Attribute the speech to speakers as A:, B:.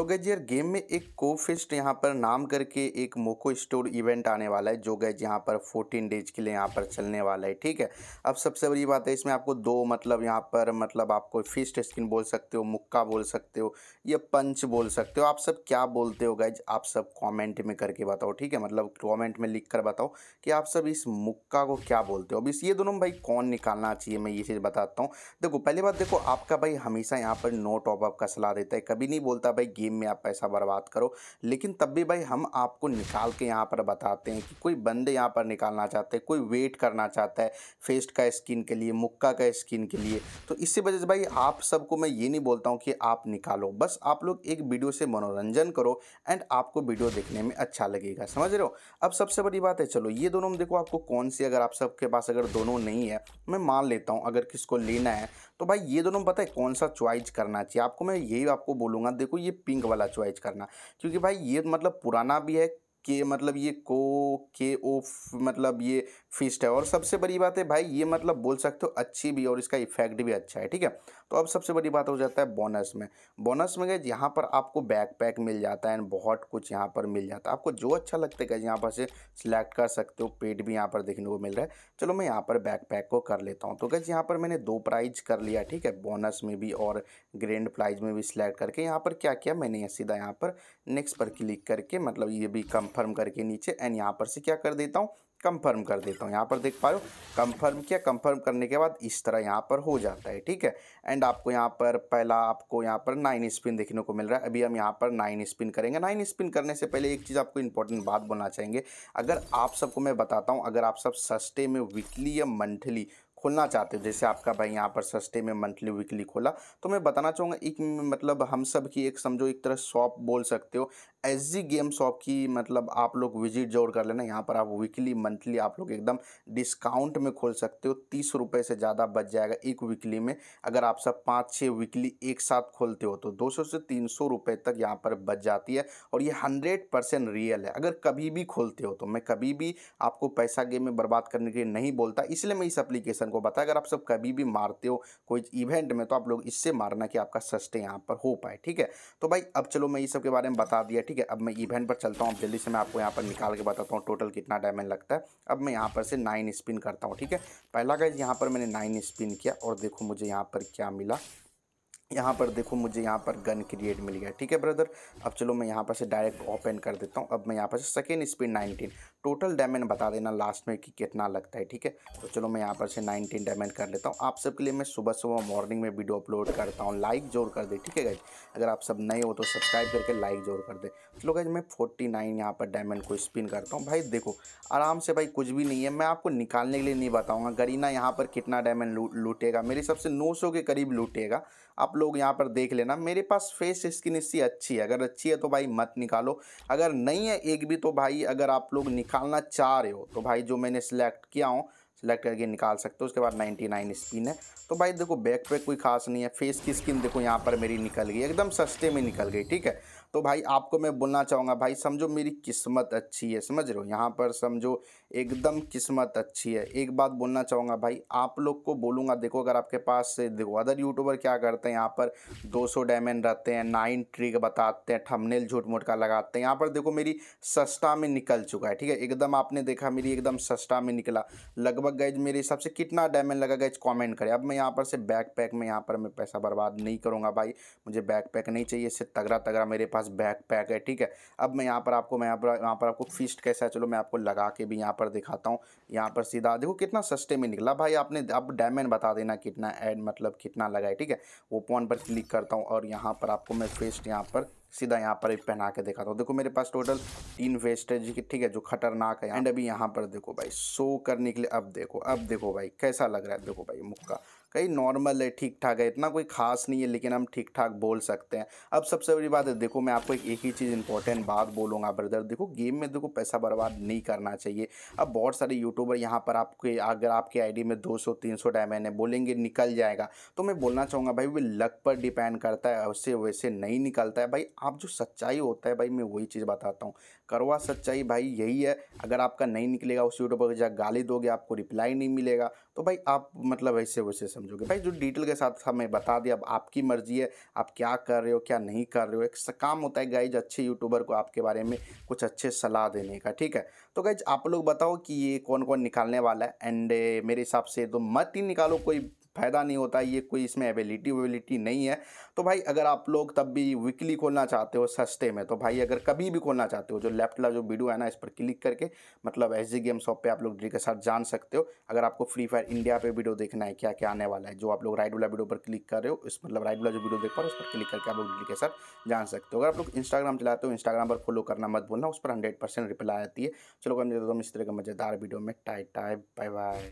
A: तो गैज यार गेम में एक को फेस्ट यहाँ पर नाम करके एक मोको स्टोर इवेंट आने वाला है जो गैज यहाँ पर 14 डेज के लिए यहाँ पर चलने वाला है ठीक है अब सबसे बड़ी बात है इसमें आपको दो मतलब यहाँ पर मतलब आपको फिस्ट स्किन बोल सकते हो मुक्का बोल सकते हो या पंच बोल सकते हो आप सब क्या बोलते हो गैज आप सब कॉमेंट में करके बताओ ठीक है मतलब कॉमेंट में लिख कर बताओ कि आप सब इस मुक्का को क्या बोलते हो अब इस ये दोनों भाई कौन निकालना चाहिए मैं ये चीज़ बताता हूँ देखो पहली बात देखो आपका भाई हमेशा यहाँ पर नो टॉपअप का सलाह देता है कभी नहीं बोलता भाई गेम में आप पैसा बर्बाद करो लेकिन तब भी भाई हम आपको निकाल के यहाँ पर बताते हैं कि कोई बंदे यहाँ पर निकालना चाहते हैं कोई वेट करना चाहता है फेस्ट का स्किन के लिए मुक्का का स्किन के लिए तो इसी वजह से भाई आप सबको मैं ये नहीं बोलता हूँ कि आप निकालो बस आप लोग एक वीडियो से मनोरंजन करो एंड आपको वीडियो देखने में अच्छा लगेगा समझ रहे हो अब सबसे बड़ी बात है चलो ये दोनों देखो आपको कौन सी अगर आप सबके पास अगर दोनों नहीं है मैं मान लेता हूँ अगर किसको लेना है तो भाई ये दोनों पता है कौन सा च्वाइस करना चाहिए आपको मैं यही आपको बोलूँगा देखो ये पिंक पिंक वाला चॉइस करना क्योंकि भाई ये मतलब पुराना भी है के मतलब ये को के ओ मतलब ये फिस्ट है और सबसे बड़ी बात है भाई ये मतलब बोल सकते हो अच्छी भी और इसका इफेक्ट भी अच्छा है ठीक है तो अब सबसे बड़ी बात हो जाता है बोनस में बोनस में गए यहाँ पर आपको बैकपैक मिल जाता है एंड बहुत कुछ यहाँ पर मिल जाता है आपको जो अच्छा लगता है यहाँ पर से सिलेक्ट कर सकते हो पेट भी यहाँ पर देखने को मिल रहा है चलो मैं यहाँ पर बैकपैक को कर लेता हूँ तो गज यहाँ पर मैंने दो प्राइज कर लिया ठीक है बोनस में भी और ग्रैंड प्राइज में भी सिलेक्ट करके यहाँ पर क्या किया मैंने सीधा यहाँ पर नेक्स्ट पर क्लिक करके मतलब ये भी कम कंफर्म करके नीचे एंड यहाँ पर से क्या कर देता हूँ कंफर्म कर देता हूँ यहाँ पर देख पा रहे हो कंफर्म किया कंफर्म करने के बाद इस तरह यहाँ पर हो जाता है ठीक है एंड आपको यहाँ पर पहला आपको यहाँ पर नाइन स्पिन देखने को मिल रहा है अभी हम यहाँ पर नाइन स्पिन करेंगे नाइन स्पिन करने से पहले एक चीज़ आपको इंपॉर्टेंट बात बोलना चाहेंगे अगर आप सबको मैं बताता हूँ अगर आप सब सस्ते में वीकली या मंथली खोलना चाहते हो जैसे आपका भाई यहाँ पर सस्ते में मंथली वीकली खोला तो मैं बताना चाहूँगा एक मतलब हम सब की एक समझो एक तरह शॉप बोल सकते हो एस जी गेम शॉप की मतलब आप लोग विजिट जरूर कर लेना यहाँ पर आप वीकली मंथली आप लोग एकदम डिस्काउंट में खोल सकते हो तीस रुपये से ज़्यादा बच जाएगा एक वीकली में अगर आप सब पाँच छः वीकली एक साथ खोलते हो तो दो सौ से तीन सौ रुपये तक यहाँ पर बच जाती है और ये हंड्रेड परसेंट रियल है अगर कभी भी खोलते हो तो मैं कभी भी आपको पैसा गेम में बर्बाद करने के लिए नहीं बोलता इसलिए मैं इस एप्लीकेशन को बताया अगर आप सब कभी भी मारते हो कोई इवेंट में तो आप लोग इससे मारना कि आपका सस्टे यहाँ पर हो पाए ठीक है तो भाई अब चलो मैं ये सब के बारे में बता दिया ठीक है अब मैं इवेंट पर चलता हूँ जल्दी से मैं आपको यहाँ पर निकाल के बताता हूँ टोटल कितना डायमंड लगता है अब मैं यहाँ पर से नाइन स्पिन करता हूँ ठीक है पहला गाइज यहाँ पर मैंने नाइन स्पिन किया और देखो मुझे यहाँ पर क्या मिला यहाँ पर देखो मुझे यहाँ पर गन क्रिएट मिल गया ठीक है ब्रदर अब चलो मैं यहाँ पर से डायरेक्ट ओपन कर देता हूँ अब मैं यहाँ पर से सेकेंड स्पिन 19 टोटल डायमंड बता देना लास्ट में कि कितना लगता है ठीक है तो चलो मैं यहाँ पर से नाइनटीन डायमंड कर लेता हूँ आप सबके लिए मैं सुबह सुबह मॉर्निंग में वीडियो अपलोड करता हूँ लाइक जोर कर दे ठीक है गाइज अगर आप सब नए हो तो सब्सक्राइब करके लाइक जोर कर दे चलो गाइज मैं फोर्टी नाइन यहाँ पर डायमंड को स्पिन करता हूँ भाई देखो आराम से भाई कुछ भी नहीं है मैं आपको निकालने के लिए नहीं बताऊँगा गरीना यहाँ पर कितना डायमंड लूटेगा मेरे हिसाब से नौ के करीब लूटेगा आप लोग यहाँ पर देख लेना मेरे पास फेस स्किन इसकी अच्छी है अगर अच्छी है तो भाई मत निकालो अगर नहीं है एक भी तो भाई अगर आप लोग निकालना चाह रहे हो तो भाई जो मैंने सिलेक्ट किया हूँ सिलेक्ट करके निकाल सकते हो उसके बाद 99 स्पिन है तो भाई देखो बैक पे कोई खास नहीं है फेस की स्किन देखो यहाँ पर मेरी निकल गई एकदम सस्ते में निकल गई ठीक है तो भाई आपको मैं बोलना चाहूँगा भाई समझो मेरी किस्मत अच्छी है समझ रहे हो यहाँ पर समझो एकदम किस्मत अच्छी है एक बात बोलना चाहूँगा भाई आप लोग को बोलूँगा देखो अगर आपके पास देखो अदर यूट्यूबर क्या करते हैं यहाँ पर 200 डायमंड रहते हैं नाइन ट्रिक बताते हैं थंबनेल झूठ मूठ का लगाते हैं यहाँ पर देखो मेरी सस्ता में निकल चुका है ठीक है एकदम आपने देखा मेरी एकदम सस्ता में निकला लगभग गैज मेरे हिसाब से कितना डायमंड लगा गैज कॉमेंट करें अब मैं यहाँ पर से बैक पैक में यहाँ पर मैं पैसा बर्बाद नहीं करूँगा भाई मुझे बैक पैक नहीं चाहिए इससे तगड़ा तगड़ा मेरे पास पास बैक पैक है ठीक है अब मैं यहाँ पर आपको मैं यहाँ पर यहाँ पर आपको फिस्ट कैसा है चलो मैं आपको लगा के भी यहाँ पर दिखाता हूँ यहाँ पर सीधा देखो कितना सस्ते में निकला भाई आपने अब डायमंड बता देना कितना ऐड मतलब कितना लगा है ठीक है वो पॉन पर क्लिक करता हूँ और यहाँ पर आपको मैं फेस्ट यहाँ पर सीधा यहाँ पर पहना के दिखाता हूँ देखो मेरे पास टोटल तीन वेस्ट है जी ठीक है जो खतरनाक है एंड अभी यहाँ पर देखो भाई शो करने के लिए अब देखो अब देखो भाई कैसा लग रहा है देखो भाई मुक्का कहीं नॉर्मल है ठीक ठाक है इतना कोई खास नहीं है लेकिन हम ठीक ठाक बोल सकते हैं अब सबसे बड़ी बात है देखो मैं आपको एक, एक ही चीज़ इंपॉर्टेंट बात बोलूँगा ब्रदर देखो गेम में देखो पैसा बर्बाद नहीं करना चाहिए अब बहुत सारे यूट्यूबर यहाँ पर आपके अगर आपके आईडी में 200 300 डायमंड है बोलेंगे निकल जाएगा तो मैं बोलना चाहूँगा भाई वो लक पर डिपेंड करता है उससे वैसे नहीं निकलता है भाई आप जो सच्चाई होता है भाई मैं वही चीज़ बताता हूँ करवा सच्चाई भाई यही है अगर आपका नहीं निकलेगा उस यूट्यूबर को जहाँ गाली दोगे आपको रिप्लाई नहीं मिलेगा तो भाई आप मतलब ऐसे वैसे समझोगे भाई जो डिटेल के साथ हमें बता दिया अब आपकी मर्जी है आप क्या कर रहे हो क्या नहीं कर रहे हो एक काम होता है गाइज अच्छे यूट्यूबर को आपके बारे में कुछ अच्छे सलाह देने का ठीक है तो गाइज आप लोग बताओ कि ये कौन कौन निकालने वाला है एंड मेरे हिसाब से तो मत ही निकालो कोई फ़ायदा नहीं होता ये कोई इसमें एबिलिटी वेबिलिटी नहीं है तो भाई अगर आप लोग तब भी वीकली खोलना चाहते हो सस्ते में तो भाई अगर कभी भी खोलना चाहते हो जो लेफ्ट वाला जो वीडियो है ना इस पर क्लिक करके मतलब एस जी गेम शॉप पर आप लोग के साथ जान सकते हो अगर आपको फ्री फायर इंडिया पे वीडियो देखना है क्या क्या आने वाला है जो आप लोग राइट वाला वीडियो पर क्लिक कर रहे हो इस मतलब राइट वाला जो वीडियो देख पा रहे हो उस पर क्लिक करके आप लोग ड्रिल के साथ जान सकते हो अगर आप लोग इंस्टाग्राम चलाते हो इंस्टाग्राम पर फॉलो करना मत बोलना उस पर हंड्रेड रिप्लाई आती है चलो कर देता हूँ इस तरह का मज़ेदार वीडियो में टाइट टाइप बाय बाय